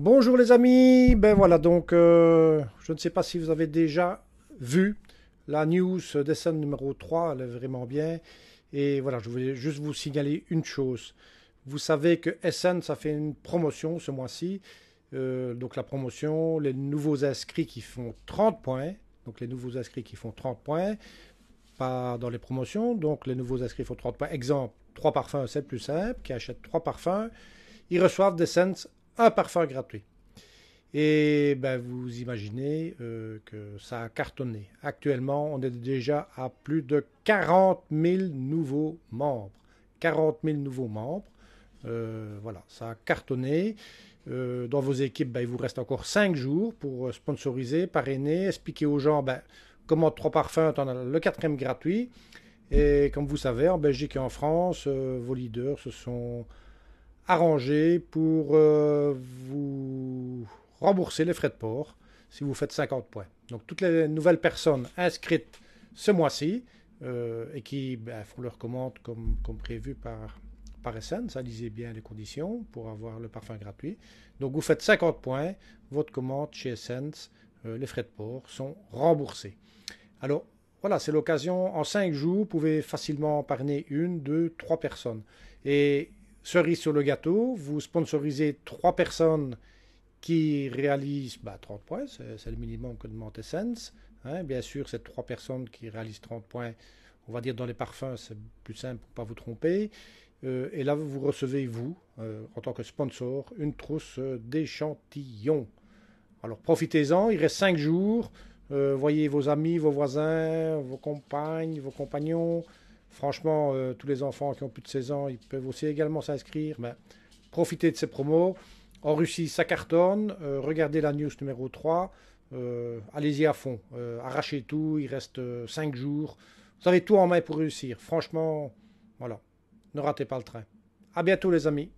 Bonjour les amis, ben voilà donc euh, je ne sais pas si vous avez déjà vu la news d'Essence numéro 3, elle est vraiment bien et voilà je voulais juste vous signaler une chose. Vous savez que SN ça fait une promotion ce mois-ci, euh, donc la promotion, les nouveaux inscrits qui font 30 points, donc les nouveaux inscrits qui font 30 points, pas dans les promotions, donc les nouveaux inscrits font 30 points. Exemple, 3 parfums c'est plus simple, qui achète 3 parfums, ils reçoivent des un parfum gratuit. Et ben, vous imaginez euh, que ça a cartonné. Actuellement, on est déjà à plus de 40 000 nouveaux membres. 40 000 nouveaux membres. Euh, voilà, ça a cartonné. Euh, dans vos équipes, ben, il vous reste encore 5 jours pour sponsoriser, parrainer, expliquer aux gens ben, comment trois parfums, en as le quatrième gratuit. Et comme vous savez, en Belgique et en France, vos leaders, ce sont arrangé pour euh, vous rembourser les frais de port si vous faites 50 points. Donc toutes les nouvelles personnes inscrites ce mois-ci euh, et qui ben, font leur commande comme, prévu par, par Essence, ça lisez bien les conditions pour avoir le parfum gratuit. Donc vous faites 50 points, votre commande chez Essence, euh, les frais de port sont remboursés. Alors voilà, c'est l'occasion, en 5 jours, vous pouvez facilement parner une, deux, trois personnes. Et cerise sur le gâteau, vous sponsorisez trois personnes qui réalisent 30 bah, points, c'est le minimum que demande Essence. Hein. Bien sûr, ces trois personnes qui réalisent 30 points, on va dire dans les parfums, c'est plus simple pour ne pas vous tromper. Euh, et là, vous recevez, vous, euh, en tant que sponsor, une trousse euh, d'échantillons. Alors profitez-en, il reste 5 jours. voyez vos amis, vos voisins, vos compagnes, vos compagnons, Franchement, euh, tous les enfants qui ont plus de 16 ans, ils peuvent aussi également s'inscrire. mais ben, profitez de ces promos. En Russie, ça cartonne. Euh, regardez la news numéro 3. Euh, allez-y à fond. arrachez tout. Il reste 5 jours. Vous avez tout en main pour réussir. Franchement, voilà. Ne ratez pas le train. À bientôt, les amis.